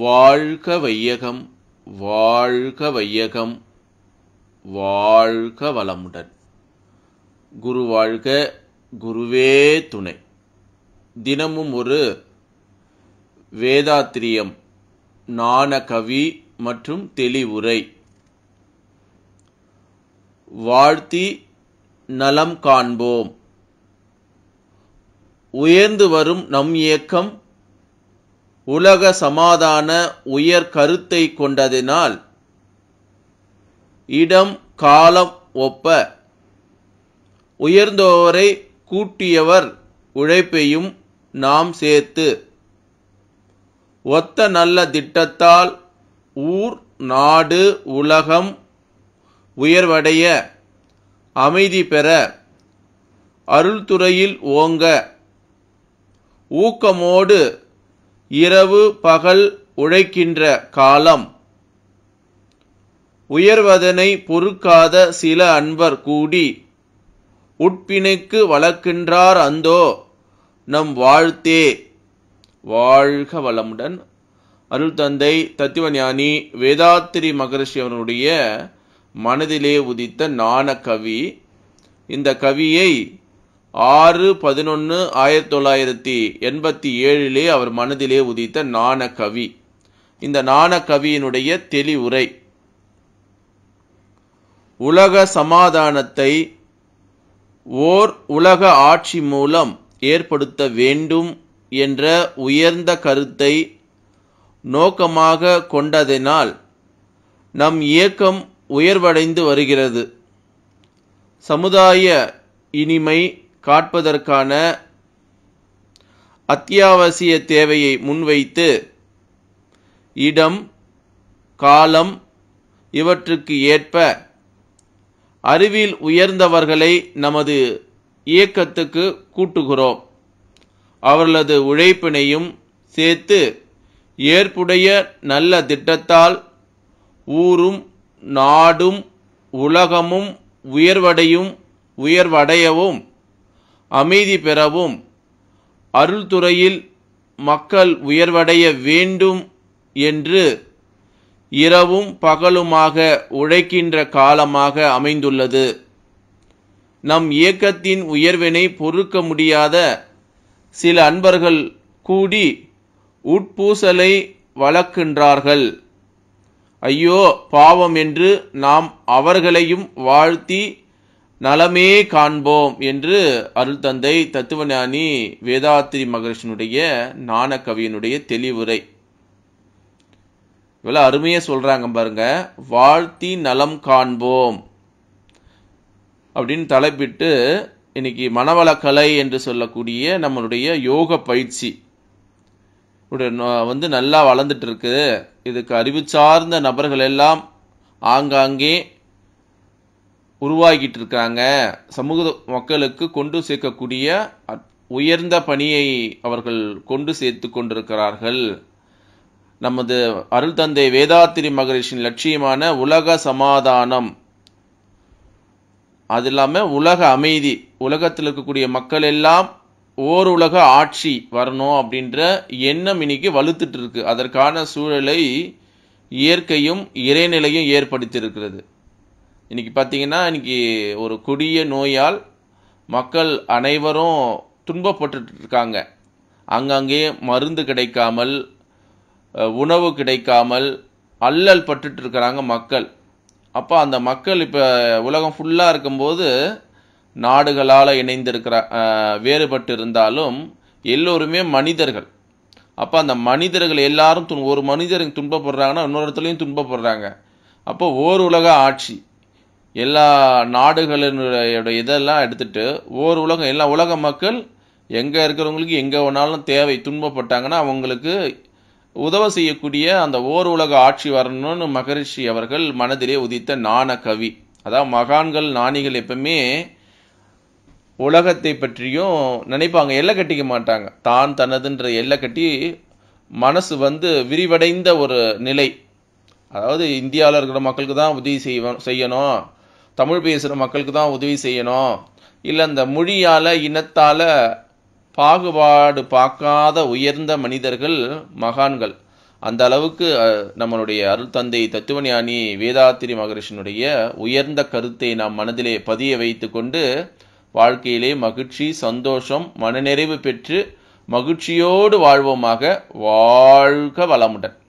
வாழ்க வையகம் வாழ்க வையகம் வாழ்க வளமுடன் குரு வாழ்க குருவே துணை தினமும் ஒரு வேதாத்திரியம் நாணகவி மற்றும் தெளிவுரை வாழ்த்தி நலம் காண்போம் உயர்ந்து வரும் நம் இயக்கம் உலக சமாதான உயர் கருத்தை கொண்டதினால் இடம் காலம் ஒப்ப உயர்ந்தோரை கூட்டியவர் உழைப்பையும் நாம் சேர்த்து ஒத்த நல்ல திட்டத்தால் ஊர் நாடு உலகம் உயர்வடைய அமைதி பெற அருள்துறையில் ஓங்க ஊக்கமோடு இரவு பகல் உழைக்கின்ற காலம் உயர்வதனை பொறுக்காத சில அன்பர் கூடி உட்பிணைக்கு வளர்க்கின்றார் அந்தோ நம் வாழ்த்தே வாழ்க வளமுடன் அருள் தந்தை தத்துவஞானி வேதாத்திரி மகரிஷி அவனுடைய மனதிலே உதித்த நாண கவி இந்த கவியை ஆறு பதினொன்று ஆயிரத்தி தொள்ளாயிரத்தி எண்பத்தி ஏழிலே அவர் மனதிலே உதித்த நாணகவி இந்த நாணகவியினுடைய தெளிவுரை உலக சமாதானத்தை ஓர் உலக ஆட்சி மூலம் ஏற்படுத்த வேண்டும் என்ற உயர்ந்த கருத்தை நோக்கமாக கொண்டதினால் நம் இயக்கம் உயர்வடைந்து வருகிறது சமுதாய இனிமை காட்பதற்கான அத்தியாவசிய தேவையை முன்வைத்து இடம் காலம் இவற்றுக்கு ஏற்ப அறிவில் உயர்ந்தவர்களை நமது இயக்கத்துக்கு கூட்டுகிறோம் அவர்களது உழைப்பினையும் சேர்த்து ஏற்புடைய நல்ல திட்டத்தால் ஊரும் நாடும் உலகமும் உயர்வடையும் உயர்வடையவும் அமைதி பெறவும் அருள்துறையில் மக்கள் உயர்வடைய வேண்டும் என்று இரவும் பகலுமாக உழைக்கின்ற காலமாக அமைந்துள்ளது நம் இயக்கத்தின் உயர்வினை பொறுக்க முடியாத சில அன்பர்கள் கூடி உட்பூசலை வளர்க்கின்றார்கள் ஐயோ பாவம் என்று நாம் அவர்களையும் வாழ்த்தி நலமே காண்போம் என்று அருள் தந்தை தத்துவஞானி வேதாத்திரி மகர்ஷனுடைய நாண தெளிவுரை இவ்வளோ அருமையாக சொல்கிறாங்க பாருங்க வாழ்த்தி நலம் காண்போம் அப்படின்னு தலைப்பிட்டு இன்னைக்கு மனவளக்கலை என்று சொல்லக்கூடிய நம்மளுடைய யோக பயிற்சி வந்து நல்லா வளர்ந்துட்டு இருக்கு இதுக்கு அறிவு சார்ந்த நபர்கள் எல்லாம் ஆங்காங்கே உருவாகிட்டு இருக்காங்க சமூக மக்களுக்கு கொண்டு சேர்க்கக்கூடிய உயர்ந்த பணியை அவர்கள் கொண்டு சேர்த்து கொண்டிருக்கிறார்கள் நமது அருள் தந்தை வேதாத்திரி மகரிஷின் லட்சியமான உலக சமாதானம் அது இல்லாமல் உலக அமைதி உலகத்தில் இருக்கக்கூடிய மக்கள் எல்லாம் ஓர் உலக ஆட்சி வரணும் அப்படின்ற எண்ணம் இன்னைக்கு வலுத்துட்டு இருக்கு அதற்கான சூழலை இயற்கையும் இறைநிலையும் ஏற்படுத்தியிருக்கிறது இன்றைக்கி பார்த்தீங்கன்னா இன்றைக்கி ஒரு கொடிய நோயால் மக்கள் அனைவரும் துன்பப்பட்டுருக்காங்க அங்கங்கே மருந்து கிடைக்காமல் உணவு கிடைக்காமல் அல்லல் பட்டுட்ருக்கிறாங்க மக்கள் அப்போ அந்த மக்கள் இப்போ உலகம் ஃபுல்லாக இருக்கும்போது நாடுகளால் இணைந்திருக்கிற வேறுபட்டு இருந்தாலும் எல்லோருமே மனிதர்கள் அப்போ அந்த மனிதர்கள் எல்லாரும் துன் ஒரு மனிதர் துன்பப்படுறாங்கன்னா இன்னொரு இடத்துலையும் துன்பப்படுறாங்க அப்போ ஓர் உலக ஆட்சி எல்லா நாடுகளினுடைய இதெல்லாம் எடுத்துகிட்டு ஓர் உலகம் எல்லா உலக மக்கள் எங்கே இருக்கிறவங்களுக்கு எங்கே வேணாலும் தேவை துன்பப்பட்டாங்கன்னா அவங்களுக்கு உதவ செய்யக்கூடிய அந்த ஓர் உலக ஆட்சி வரணும்னு மகரிஷி அவர்கள் மனதிலே உதித்த நாண கவி அதாவது மகான்கள் நாணிகள் எப்பவுமே உலகத்தை பற்றியும் நினைப்பாங்க எல்லை கட்டிக்க மாட்டாங்க தான் தனதுன்ற எல்லை கட்டி மனசு வந்து விரிவடைந்த ஒரு நிலை அதாவது இந்தியாவில் இருக்கிற மக்களுக்கு தான் உதவி செய்வோம் செய்யணும் தமிழ் பேசுகிற மக்களுக்கு தான் உதவி செய்யணும் இல்லை அந்த மொழியால் இனத்தால் பாகுபாடு பார்க்காத உயர்ந்த மனிதர்கள் மகான்கள் அந்த அளவுக்கு நம்மளுடைய அருள் தந்தை தத்துவஞானி வேதாத்திரி மகரிஷனுடைய உயர்ந்த கருத்தை நாம் மனதிலே பதிய வைத்து கொண்டு வாழ்க்கையிலே மகிழ்ச்சி சந்தோஷம் மனநிறைவு பெற்று மகிழ்ச்சியோடு வாழ்வோமாக வாழ்க வளமுடன்